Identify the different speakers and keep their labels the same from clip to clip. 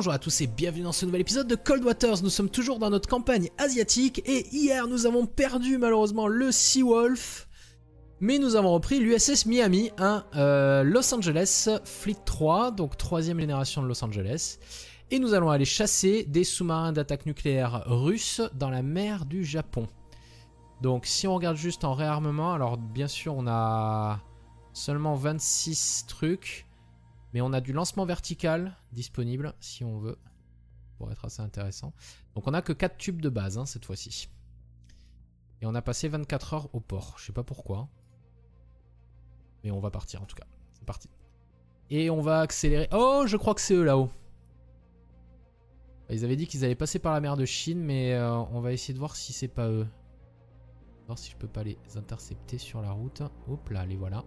Speaker 1: Bonjour à tous et bienvenue dans ce nouvel épisode de Cold Waters. Nous sommes toujours dans notre campagne asiatique et hier nous avons perdu malheureusement le Sea Wolf, mais nous avons repris l'USS Miami, un euh, Los Angeles Fleet 3, donc troisième génération de Los Angeles, et nous allons aller chasser des sous-marins d'attaque nucléaire russes dans la mer du Japon. Donc si on regarde juste en réarmement, alors bien sûr on a seulement 26 trucs. Mais on a du lancement vertical disponible si on veut. Pour être assez intéressant. Donc on a que 4 tubes de base hein, cette fois-ci. Et on a passé 24 heures au port. Je sais pas pourquoi. Mais on va partir en tout cas. C'est parti. Et on va accélérer. Oh, je crois que c'est eux là-haut. Ils avaient dit qu'ils allaient passer par la mer de Chine, mais euh, on va essayer de voir si c'est pas eux. Voir si je peux pas les intercepter sur la route. Hop là, les voilà.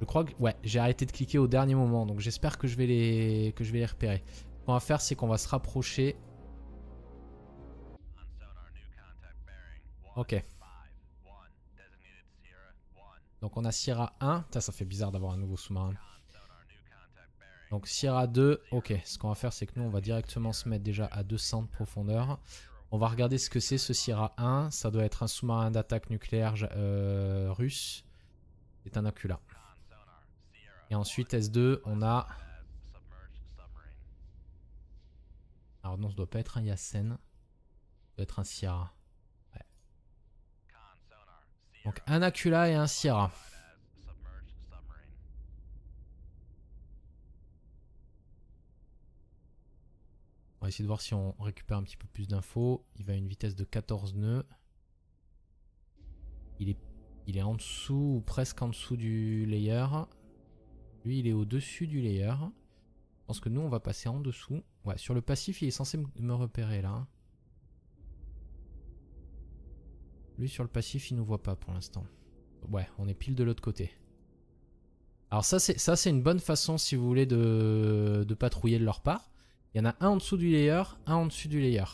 Speaker 1: Je crois que... Ouais, j'ai arrêté de cliquer au dernier moment, donc j'espère que, je vais les... que je vais les repérer. Ce qu'on va faire, c'est qu'on va se rapprocher. Ok. Donc on a Sierra 1. Putain, ça fait bizarre d'avoir un nouveau sous-marin. Donc Sierra 2, ok. Ce qu'on va faire, c'est que nous, on va directement se mettre déjà à 200 de profondeur. On va regarder ce que c'est ce Sierra 1. Ça doit être un sous-marin d'attaque nucléaire euh, russe. C'est un Acula. Et ensuite, S2, on a... Alors non, ça doit pas être un Yassen. Ça doit être un Sierra. Donc un Acula et un Sierra. On va essayer de voir si on récupère un petit peu plus d'infos. Il va à une vitesse de 14 nœuds. Il est, il est en dessous ou presque en dessous du layer. Lui, il est au-dessus du layer. Je pense que nous, on va passer en dessous. Ouais, sur le passif, il est censé me repérer là. Hein. Lui, sur le passif, il nous voit pas pour l'instant. Ouais, on est pile de l'autre côté. Alors ça, c'est une bonne façon, si vous voulez, de, patrouiller de leur part. Il y en a un en dessous du layer, un en dessus du layer.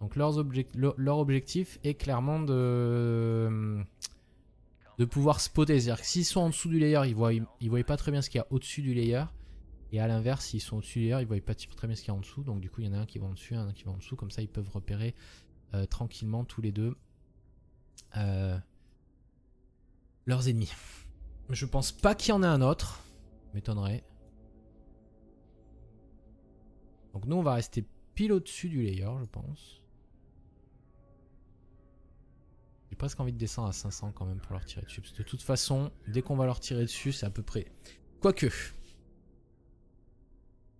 Speaker 1: Donc leur objectif est clairement de de pouvoir spotter. C'est-à-dire que s'ils sont en dessous du layer, ils voient, ils, pas très bien ce qu'il y a au-dessus du layer. Et à l'inverse, s'ils sont au-dessus du layer, ils voient pas très bien ce qu'il y a en dessous. Donc du coup, il y en a un qui va en dessus, un qui va en dessous. Comme ça, ils peuvent repérer euh, tranquillement tous les deux euh, leurs ennemis. Je pense pas qu'il y en ait un autre. M'étonnerait. Donc nous, on va rester pile au-dessus du layer, je pense. J'ai presque envie de descendre à 500 quand même pour leur tirer dessus. de toute façon, dès qu'on va leur tirer dessus, c'est à peu près... Quoique.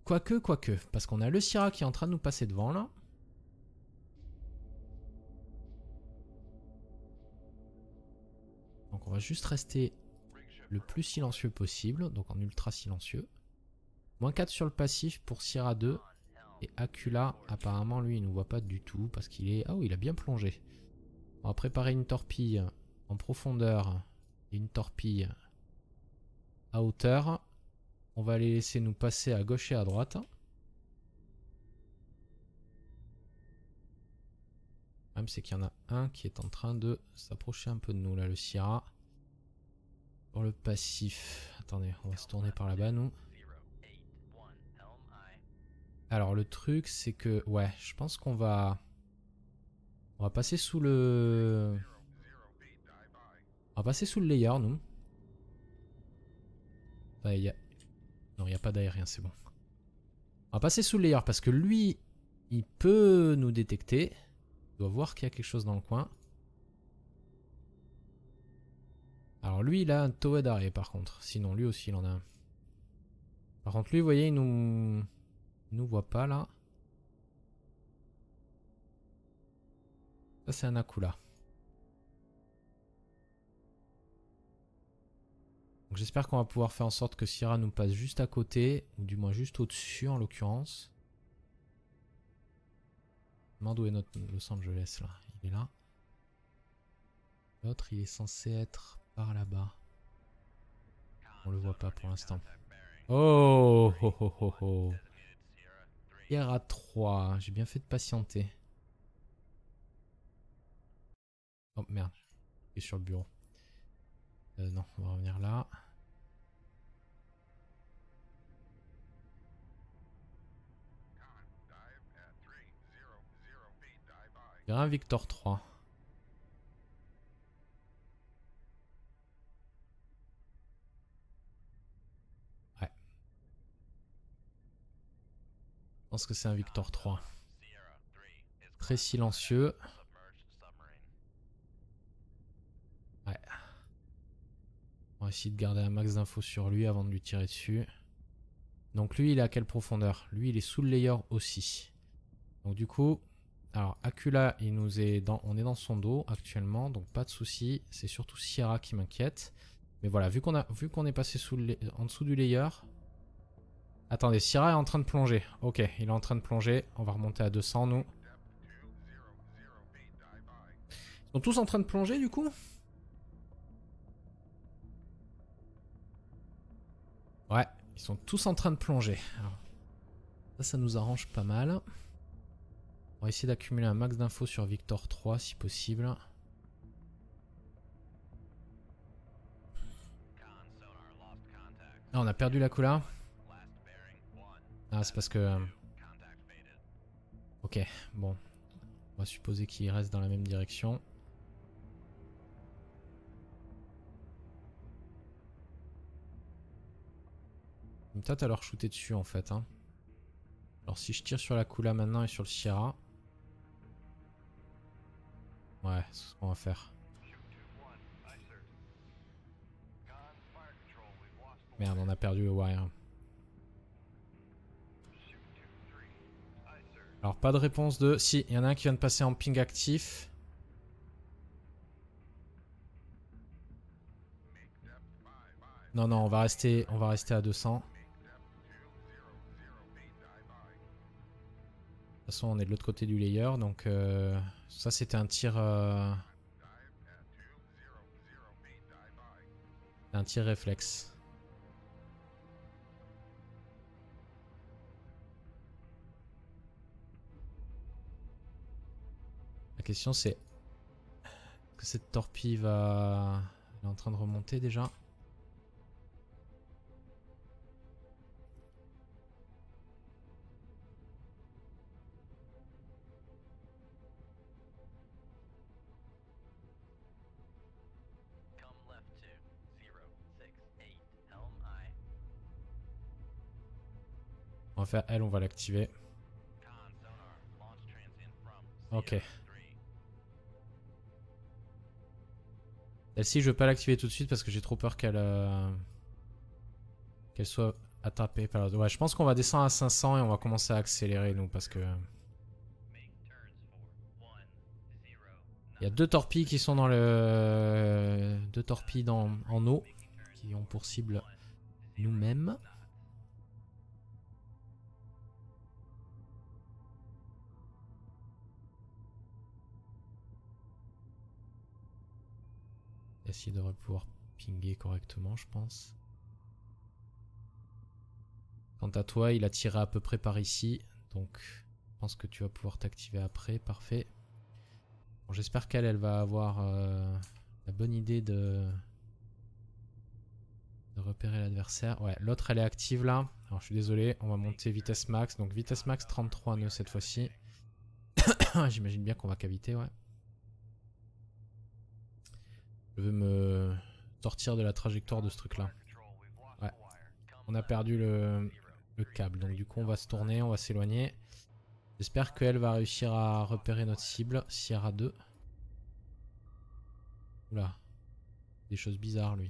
Speaker 1: Quoique, quoique. Parce qu'on a le Syrah qui est en train de nous passer devant là. Donc on va juste rester le plus silencieux possible. Donc en ultra silencieux. Moins 4 sur le passif pour Syrah 2. Et Acula, apparemment, lui, il ne nous voit pas du tout parce qu'il est... Ah oui, il a bien plongé. On va préparer une torpille en profondeur et une torpille à hauteur. On va les laisser nous passer à gauche et à droite. Même problème c'est qu'il y en a un qui est en train de s'approcher un peu de nous là, le Sierra. Pour le passif. Attendez, on va se tourner par là-bas nous. Alors le truc c'est que, ouais, je pense qu'on va... On va passer sous le... On va passer sous le layer, nous. y a... Non, il n'y a pas d'aérien, c'est bon. On va passer sous le layer parce que lui, il peut nous détecter. Il doit voir qu'il y a quelque chose dans le coin. Alors lui, il a un Towed d'arrêt par contre. Sinon, lui aussi, il en a un. Par contre, lui, vous voyez, il nous... nous voit pas là. Ça c'est un Akula. j'espère qu'on va pouvoir faire en sorte que Sierra nous passe juste à côté, ou du moins juste au-dessus en l'occurrence. Je demande où est notre Los Angeles là. Il est là. L'autre il est censé être par là-bas. On le voit pas pour l'instant. Oh, oh, Sierra 3, j'ai bien fait de patienter. Oh merde, suis sur le bureau. Euh, non, on va revenir là. un Victor 3. Ouais. Je pense que c'est un Victor 3. Très silencieux. essayer de garder un max d'infos sur lui avant de lui tirer dessus. Donc lui, il est à quelle profondeur Lui, il est sous le layer aussi. Donc du coup, alors Akula, il nous est dans, on est dans son dos actuellement, donc pas de souci. C'est surtout Sierra qui m'inquiète. Mais voilà, vu qu'on a, vu qu'on est passé sous en dessous du layer. Attendez, Sierra est en train de plonger. Ok, il est en train de plonger. On va remonter à 200, nous. Ils sont tous en train de plonger, du coup Ils sont tous en train de plonger. ça, ça nous arrange pas mal. On va essayer d'accumuler un max d'infos sur Victor 3 si possible. Ah, on a perdu la couleur Ah, c'est parce que... Euh, ok, bon. On va supposer qu'il reste dans la même direction. t'as alors shooté dessus en fait. Hein. Alors si je tire sur la coula maintenant et sur le Sierra. Ouais, c'est ce qu'on va faire. Merde, on a perdu le Warrior. Alors pas de réponse de... Si, il y en a un qui vient de passer en ping actif. Non, non, on va rester, on va rester à 200. toute façon, on est de l'autre côté du layer, donc euh, ça c'était un tir... Euh, un tir réflexe. La question c'est... Est-ce que cette torpille va... est en train de remonter déjà elle, on va l'activer. Ok. elle ci je veux pas l'activer tout de suite parce que j'ai trop peur qu'elle euh, qu'elle soit attrapée par Ouais, je pense qu'on va descendre à 500 et on va commencer à accélérer, nous, parce que... Il y a deux torpilles qui sont dans le... Deux torpilles en eau, qui ont pour cible nous-mêmes. Essayer de pouvoir pinguer correctement, je pense. Quant à toi, il a tiré à peu près par ici. Donc, je pense que tu vas pouvoir t'activer après. Parfait. J'espère qu'elle, elle va avoir euh, la bonne idée de, de repérer l'adversaire. Ouais, l'autre, elle est active là. Alors, je suis désolé, on va monter vitesse max. Donc, vitesse max 33 nœuds cette fois-ci. J'imagine bien qu'on va caviter, ouais. Je veux me sortir de la trajectoire de ce truc-là. Ouais. On a perdu le, câble. Donc du coup, on va se tourner, on va s'éloigner. J'espère qu'elle va réussir à repérer notre cible, Sierra 2. Oula. Des choses bizarres, lui.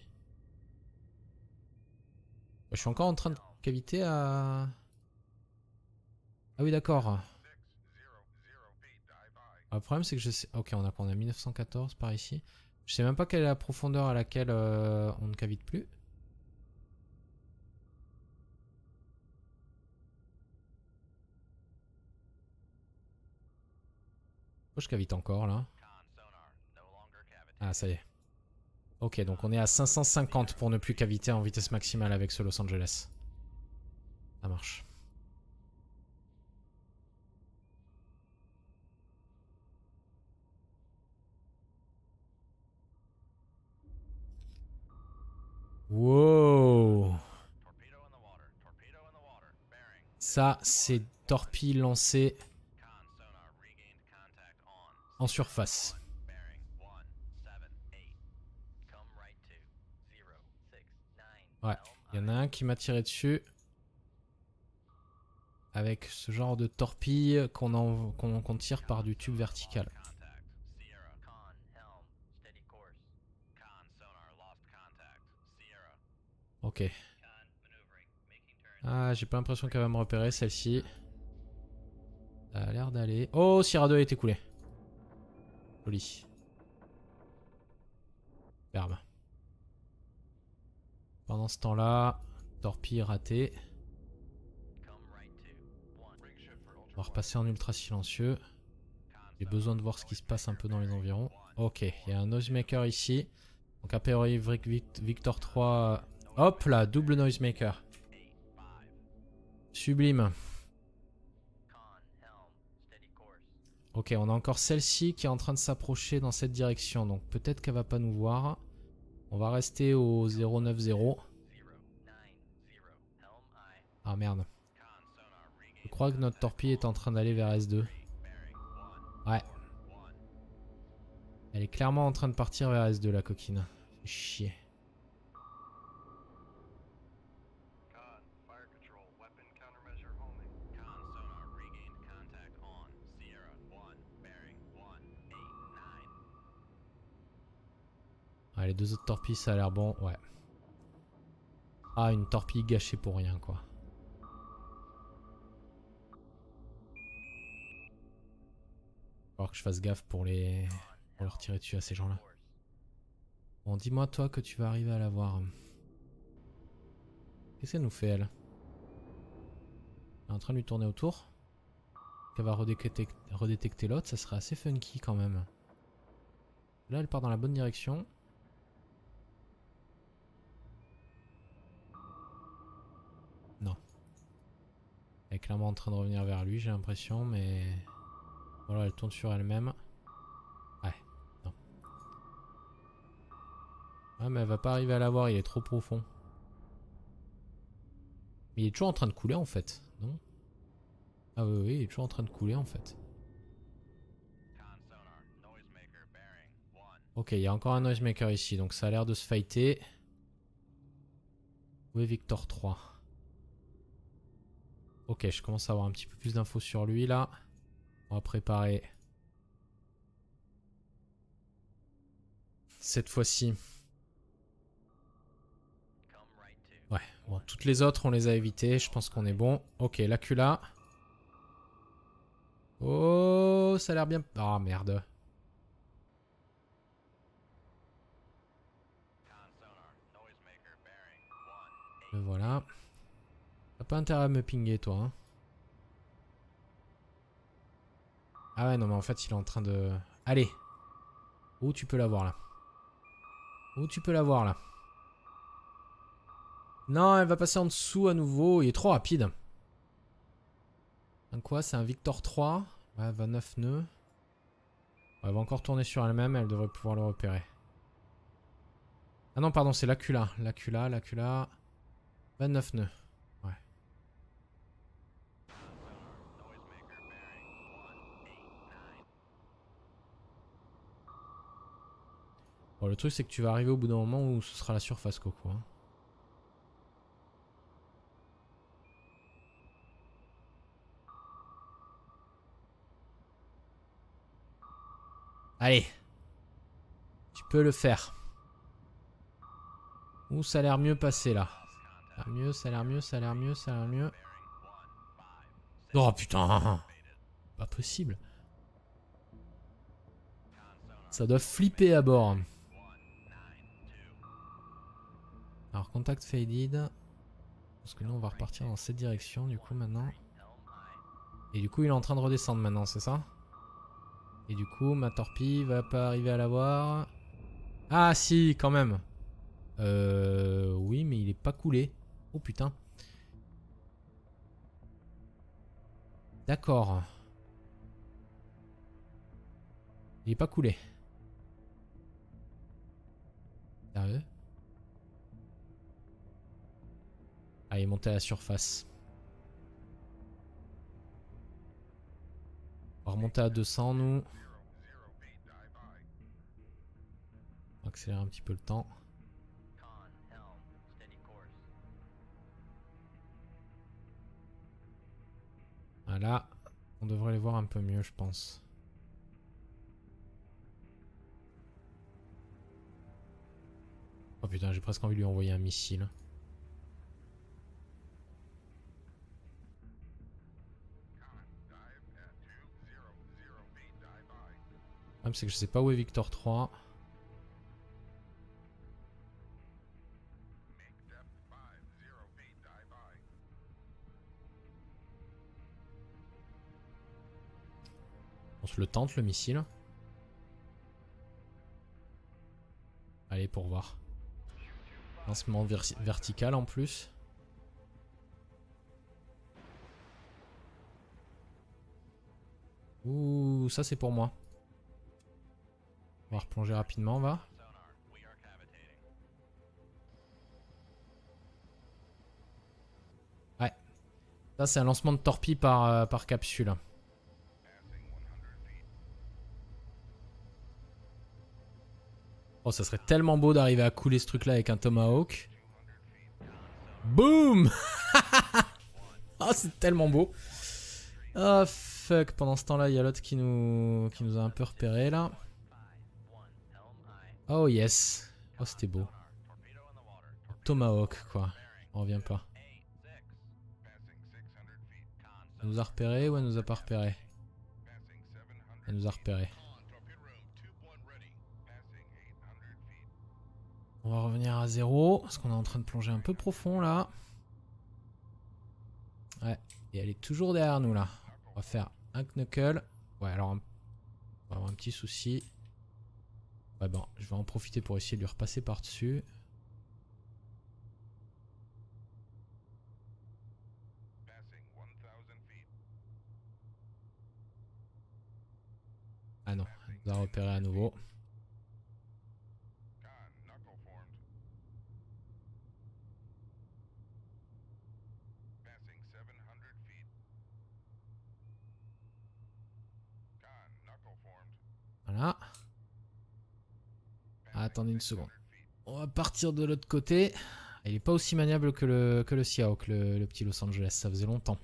Speaker 1: Bah, je suis encore en train de caviter à... Ah oui, d'accord. Ah, le problème, c'est que je sais... Ok, on a, on a 1914 par ici. Je sais même pas quelle est la profondeur à laquelle euh, on ne cavite plus. je cavite encore là. Ah, ça y est. Ok, donc on est à 550 pour ne plus caviter en vitesse maximale avec ce Los Angeles. Ça marche. Ça, c'est torpille lancée en surface. Ouais, il y en a un qui m'a tiré dessus. Avec ce genre de torpille qu'on tire par du tube vertical. Ok. Ah, j'ai pas l'impression qu'elle va me repérer, celle-ci. Ça a l'air d'aller. Oh, Sierra 2 a été coulée. Joli. Pendant ce temps-là, torpille ratée. On va repasser en ultra silencieux. J'ai besoin de voir ce qui se passe un peu dans les environs. Ok, il y a un noisemaker ici. Donc a priori Victor 3... Hop là, double noisemaker. Sublime. Ok, on a encore celle-ci qui est en train de s'approcher dans cette direction. Donc peut-être qu'elle va pas nous voir. On va rester au 090. Ah merde. Je crois que notre torpille est en train d'aller vers S2. Ouais. Elle est clairement en train de partir vers S2 la coquine. Chier. les deux autres torpilles, ça a l'air bon. Ouais. Ah, une torpille gâchée pour rien, quoi. Alors que je fasse gaffe pour les... Pour leur tirer dessus à ces gens-là. Bon, dis-moi toi que tu vas arriver à la voir. Qu'est-ce qu'elle nous fait, elle Elle est en train de lui tourner autour. Elle va redétecter, redétecter l'autre, ça serait assez funky quand même. Là, elle part dans la bonne direction. clairement en train de revenir vers lui, j'ai l'impression, mais... Voilà, elle tourne sur elle-même. Ouais, non. Ah, mais elle va pas arriver à l'avoir, il est trop profond. Mais il est toujours en train de couler, en fait, non Ah oui, oui, il est toujours en train de couler, en fait. Ok, il y a encore un noisemaker ici, donc ça a l'air de se fighter. Où Victor 3 Ok, je commence à avoir un petit peu plus d'infos sur lui là. On va préparer. Cette fois-ci. Ouais, bon, toutes les autres, on les a évitées. Je pense qu'on est bon. Ok, la l'Acula. Oh, ça a l'air bien... Ah, merde. voilà pas intérêt à me pinguer, toi. Hein. Ah ouais, non, mais en fait, il est en train de... Allez Où tu peux l'avoir, là Où tu peux l'avoir, là Non, elle va passer en dessous à nouveau. Il est trop rapide. Un quoi C'est un Victor 3 Ouais, 29 nœuds. Elle va encore tourner sur elle-même. Elle devrait pouvoir le repérer. Ah non, pardon, c'est l'Acula. L'Acula, l'Acula... 29 nœuds. Bon, le truc, c'est que tu vas arriver au bout d'un moment où ce sera la surface, Coco. Allez. Tu peux le faire. Ouh, ça a l'air mieux passé, là. a mieux, ça a l'air mieux, ça a l'air mieux, ça a l'air mieux. Oh, putain Pas possible. Ça doit flipper à bord. Alors contact faded. Parce que là on va repartir dans cette direction du coup maintenant. Et du coup il est en train de redescendre maintenant, c'est ça Et du coup ma torpille va pas arriver à l'avoir. Ah si quand même Euh... Oui mais il est pas coulé. Oh putain. D'accord. Il est pas coulé. Sérieux Allez, monter à la surface. On va remonter à 200, nous. On va accélérer un petit peu le temps. Voilà, on devrait les voir un peu mieux, je pense. Oh putain, j'ai presque envie de lui envoyer un missile. c'est que je sais pas où est Victor 3. On se le tente le missile. Allez pour voir. Lancement vertical en plus. Ouh, ça c'est pour moi. On va replonger rapidement, va. Ouais. Ça, c'est un lancement de torpille par, euh, par capsule. Oh, ça serait tellement beau d'arriver à couler ce truc-là avec un Tomahawk. BOOM Oh, c'est tellement beau. Oh, fuck. Pendant ce temps-là, il y a l'autre qui nous... qui nous a un peu repéré, là. Oh yes. Oh c'était beau. Tomahawk quoi. On revient pas. Elle nous a repéré ou elle nous a pas repéré Elle nous a repéré. On va revenir à zéro parce qu'on est en train de plonger un peu profond là. Ouais, et elle est toujours derrière nous là. On va faire un knuckle. Ouais, alors on va avoir un petit souci. Ouais bon, je vais en profiter pour essayer de lui repasser par-dessus. Ah non, nous a repéré à nouveau. attendez une seconde. On va partir de l'autre côté. Il n'est pas aussi maniable que le, que le Seahawk, le, petit Los Angeles. Ça faisait longtemps.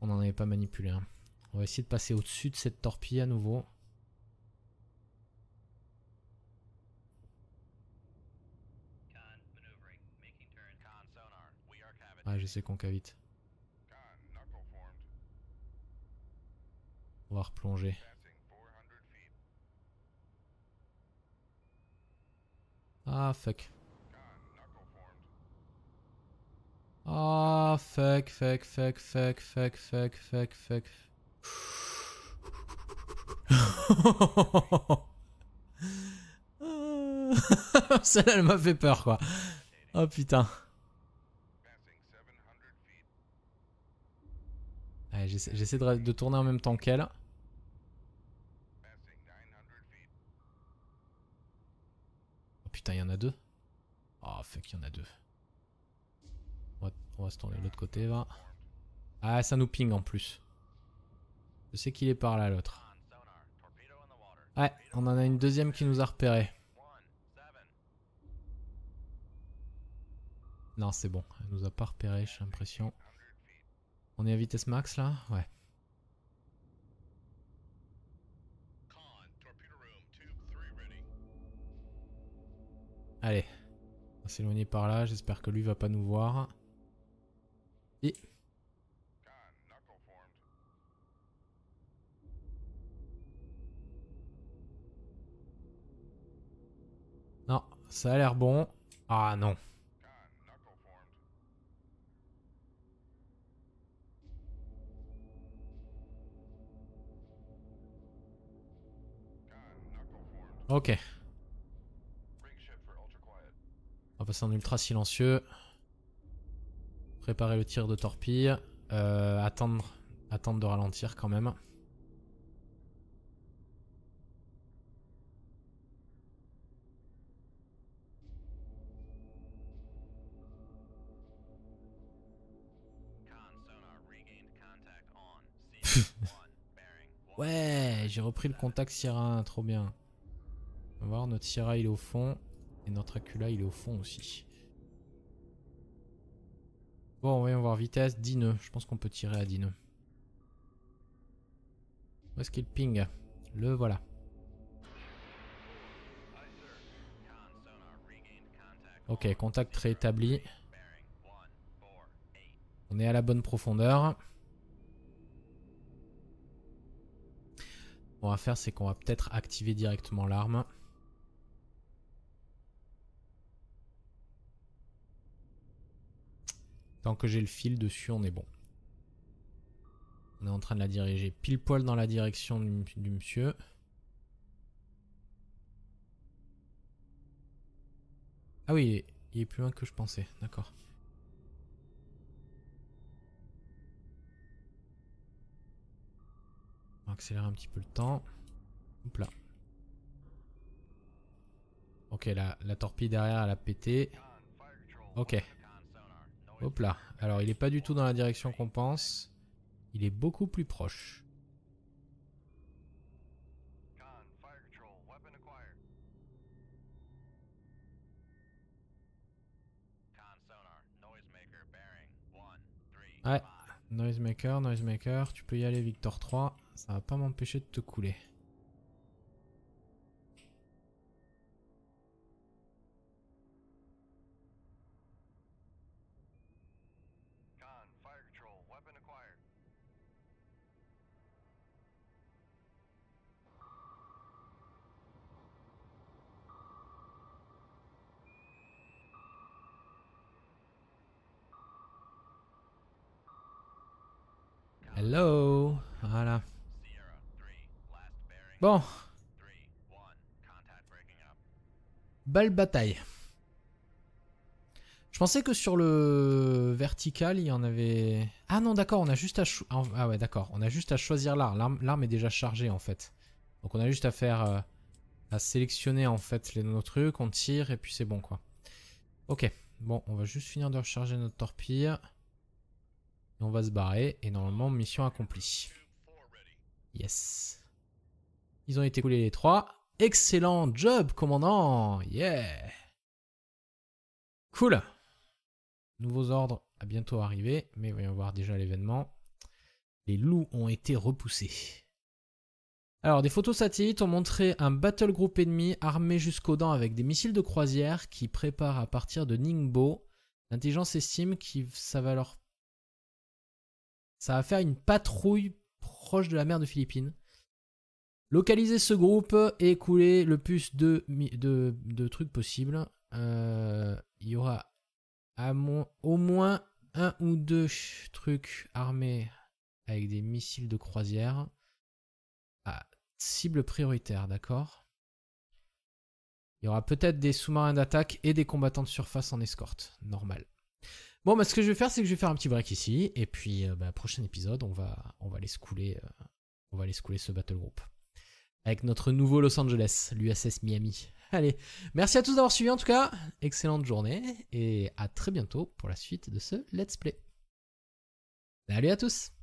Speaker 1: On n'en avait pas manipulé. On va essayer de passer au-dessus de cette torpille à nouveau. Ah, je sais cavite. On va replonger. Ah fuck. Ah fuck, fuck, fuck, fuck, fuck, fuck, fuck, fuck. Celle-là, elle m'a fait peur, quoi. Oh putain. J'essaie de tourner en même temps qu'elle. putain, il y en a deux Oh fuck, il y en a deux. On va, se tourner de l'autre côté, va. Ah, ça nous ping en plus. Je sais qu'il est par là, l'autre. Ouais, on en a une deuxième qui nous a repéré. Non, c'est bon. Elle nous a pas repéré, j'ai l'impression. On est à vitesse max, là Ouais. Allez, on va s'éloigner par là, j'espère que lui va pas nous voir. Non, ça a l'air bon. Ah non. Ok. On va passer en ultra silencieux. Préparer le tir de torpille. Euh, attendre, attendre de ralentir quand même. ouais, j'ai repris le contact Sierra, trop bien. On va voir, notre Sierra il est au fond. Et notre Acula, il est au fond aussi. Bon, voyons voir. Vitesse, 10 nœuds. Je pense qu'on peut tirer à 10 nœuds. Où est-ce qu'il ping Le voilà. Ok, contact rétabli. On est à la bonne profondeur. On va faire, c'est qu'on va peut-être activer directement l'arme. Tant que j'ai le fil dessus, on est bon. On est en train de la diriger pile poil dans la direction du, monsieur. Ah oui, il est plus loin que je pensais, d'accord. On va un petit peu le temps. Hop là. Ok, la, la torpille derrière, elle a pété. Ok. Hop là. Alors, il est pas du tout dans la direction qu'on pense. Il est beaucoup plus proche. Ouais, Noisemaker, Noisemaker, tu peux y aller Victor 3, ça va pas m'empêcher de te couler. Hello. Voilà. Bon. Belle bataille. Je pensais que sur le vertical, il y en avait... Ah non, d'accord, on a juste à... Ah ouais, d'accord. On a juste à choisir l'arme. L'arme est déjà chargée, en fait. Donc on a juste à faire... Euh, à sélectionner, en fait, les, nos trucs. On tire, et puis c'est bon, quoi. Ok. Bon, on va juste finir de recharger notre torpille on va se barrer. Et normalement, mission accomplie. Yes. Ils ont été coulés les trois. Excellent job, commandant. Yeah. Cool. Nouveaux ordres à bientôt arriver. Mais voyons voir déjà l'événement. Les loups ont été repoussés. Alors, des photos satellites ont montré un battle group ennemi armé jusqu'aux dents avec des missiles de croisière qui prépare à partir de Ningbo. L'intelligence estime que ça va leur ça va faire une patrouille proche de la mer de Philippines. Localiser ce groupe et couler le plus de, trucs possibles. Euh, il y aura au moins un ou deux trucs armés avec des missiles de croisière. cible prioritaire, d'accord. Il y aura peut-être des sous-marins d'attaque et des combattants de surface en escorte, normal. Bon, bah, ce que je vais faire, c'est que je vais faire un petit break ici. Et puis, euh, bah, prochain épisode, on va, on va aller couler, euh, on va couler ce battle group. Avec notre nouveau Los Angeles, l'USS Miami. Allez, merci à tous d'avoir suivi en tout cas. Excellente journée et à très bientôt pour la suite de ce Let's Play. Salut à tous